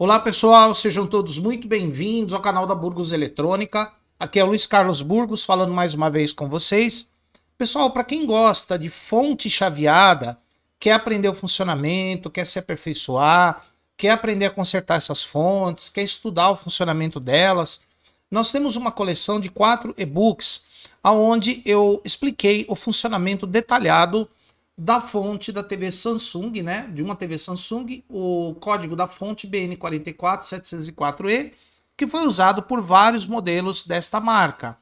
Olá pessoal, sejam todos muito bem-vindos ao canal da Burgos Eletrônica. Aqui é o Luiz Carlos Burgos falando mais uma vez com vocês. Pessoal, para quem gosta de fonte chaveada, quer aprender o funcionamento, quer se aperfeiçoar, quer aprender a consertar essas fontes, quer estudar o funcionamento delas, nós temos uma coleção de quatro e-books onde eu expliquei o funcionamento detalhado da fonte da TV Samsung, né? De uma TV Samsung, o código da fonte BN44704E, que foi usado por vários modelos desta marca.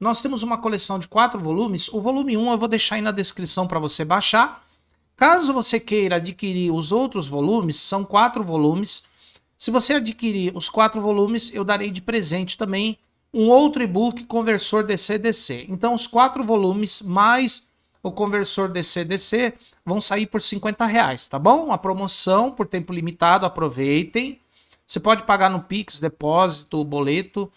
Nós temos uma coleção de quatro volumes. O volume 1 eu vou deixar aí na descrição para você baixar. Caso você queira adquirir os outros volumes, são quatro volumes. Se você adquirir os quatro volumes, eu darei de presente também um outro e-book conversor DC-DC. Então, os quatro volumes mais o conversor DC-DC vão sair por 50 reais, tá bom? Uma promoção por tempo limitado, aproveitem. Você pode pagar no Pix, depósito, boleto,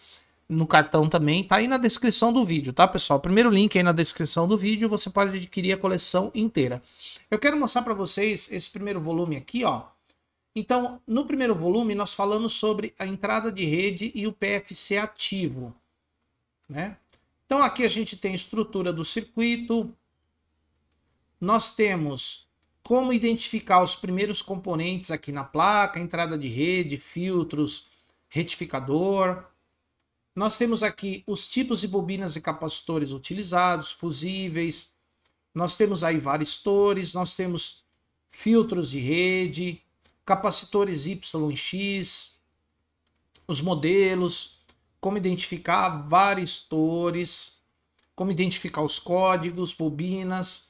no cartão também. Tá aí na descrição do vídeo, tá, pessoal? Primeiro link aí na descrição do vídeo, você pode adquirir a coleção inteira. Eu quero mostrar para vocês esse primeiro volume aqui, ó. Então, no primeiro volume nós falamos sobre a entrada de rede e o PFC ativo, né? Então aqui a gente tem estrutura do circuito, nós temos como identificar os primeiros componentes aqui na placa, entrada de rede, filtros, retificador. Nós temos aqui os tipos de bobinas e capacitores utilizados, fusíveis. Nós temos aí varistores, nós temos filtros de rede, capacitores Y e X, os modelos, como identificar varistores, como identificar os códigos, bobinas,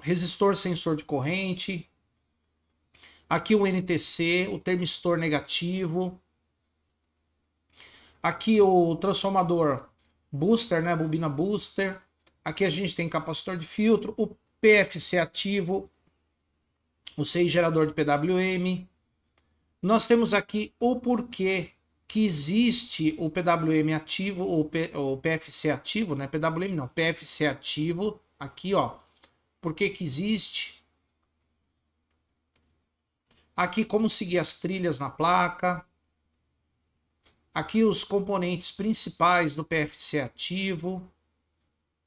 resistor sensor de corrente. Aqui o NTC, o termistor negativo. Aqui o transformador booster, né, bobina booster. Aqui a gente tem capacitor de filtro, o PFC ativo, o CI gerador de PWM. Nós temos aqui o porquê que existe o PWM ativo ou o PFC ativo, né? PWM não, PFC ativo aqui, ó, por que, que existe. Aqui como seguir as trilhas na placa. Aqui os componentes principais do PFC ativo.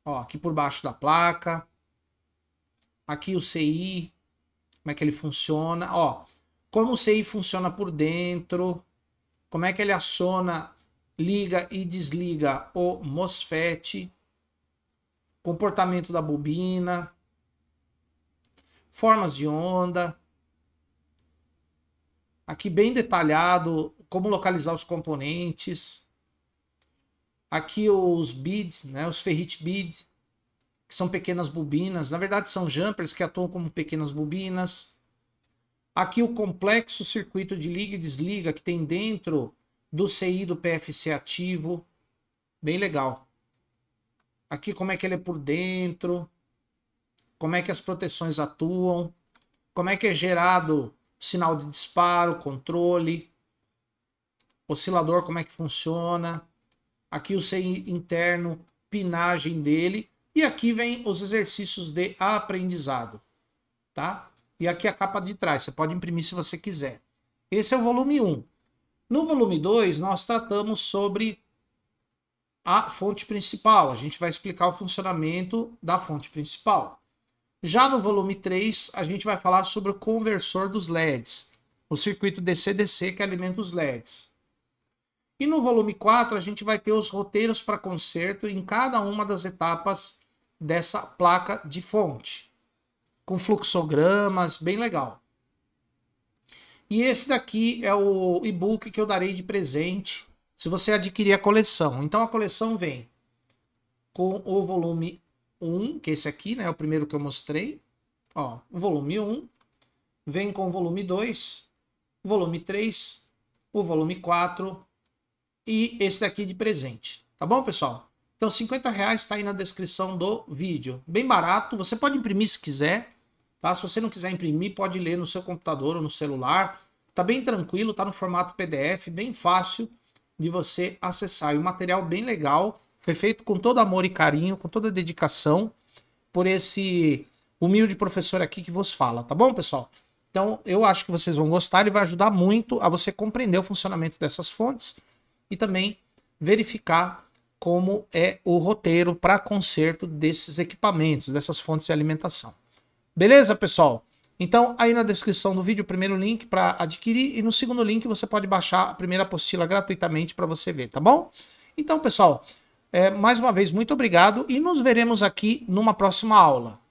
Ó, aqui por baixo da placa. Aqui o CI, como é que ele funciona. Ó, como o CI funciona por dentro. Como é que ele aciona, liga e desliga o MOSFET. Comportamento da bobina formas de onda. Aqui bem detalhado como localizar os componentes. Aqui os beads, né, os ferrite bead, que são pequenas bobinas. Na verdade são jumpers que atuam como pequenas bobinas. Aqui o complexo circuito de liga e desliga que tem dentro do CI do PFC ativo. Bem legal. Aqui como é que ele é por dentro como é que as proteções atuam, como é que é gerado sinal de disparo, controle, oscilador, como é que funciona. Aqui o CI interno, pinagem dele. E aqui vem os exercícios de aprendizado, tá? E aqui a capa de trás, você pode imprimir se você quiser. Esse é o volume 1. No volume 2, nós tratamos sobre a fonte principal. A gente vai explicar o funcionamento da fonte principal. Já no volume 3, a gente vai falar sobre o conversor dos LEDs, o circuito DC-DC que alimenta os LEDs. E no volume 4, a gente vai ter os roteiros para conserto em cada uma das etapas dessa placa de fonte, com fluxogramas, bem legal. E esse daqui é o e-book que eu darei de presente se você adquirir a coleção. Então a coleção vem com o volume 1, que é esse aqui, né? É o primeiro que eu mostrei. Ó, volume 1 vem com volume 2, volume 3, o volume 4 e esse daqui de presente. Tá bom, pessoal? Então, 50 reais está aí na descrição do vídeo. Bem barato, você pode imprimir se quiser, tá? Se você não quiser imprimir, pode ler no seu computador ou no celular. Tá bem tranquilo, tá no formato PDF, bem fácil de você acessar. E um material bem legal foi feito com todo amor e carinho, com toda dedicação, por esse humilde professor aqui que vos fala, tá bom, pessoal? Então, eu acho que vocês vão gostar, ele vai ajudar muito a você compreender o funcionamento dessas fontes e também verificar como é o roteiro para conserto desses equipamentos, dessas fontes de alimentação. Beleza, pessoal? Então, aí na descrição do vídeo, o primeiro link para adquirir, e no segundo link você pode baixar a primeira apostila gratuitamente para você ver, tá bom? Então, pessoal, é, mais uma vez, muito obrigado e nos veremos aqui numa próxima aula.